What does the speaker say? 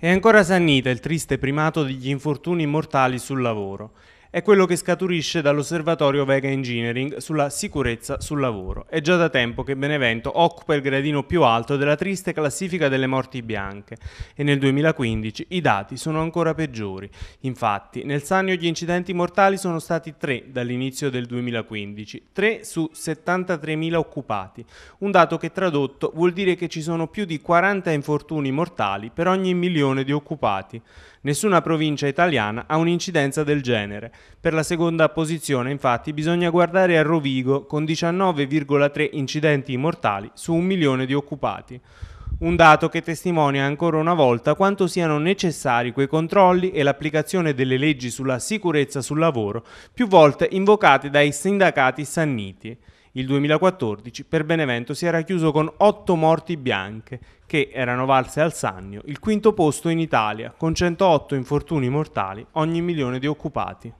È ancora Sannita il triste primato degli infortuni mortali sul lavoro è quello che scaturisce dall'osservatorio Vega Engineering sulla sicurezza sul lavoro. È già da tempo che Benevento occupa il gradino più alto della triste classifica delle morti bianche e nel 2015 i dati sono ancora peggiori. Infatti, nel Sannio gli incidenti mortali sono stati 3 dall'inizio del 2015, 3 su 73.000 occupati, un dato che tradotto vuol dire che ci sono più di 40 infortuni mortali per ogni milione di occupati. Nessuna provincia italiana ha un'incidenza del genere. Per la seconda posizione, infatti, bisogna guardare a Rovigo, con 19,3 incidenti mortali su un milione di occupati. Un dato che testimonia ancora una volta quanto siano necessari quei controlli e l'applicazione delle leggi sulla sicurezza sul lavoro, più volte invocate dai sindacati sanniti. Il 2014 per Benevento si era chiuso con 8 morti bianche, che erano valse al Sannio, il quinto posto in Italia, con 108 infortuni mortali ogni milione di occupati.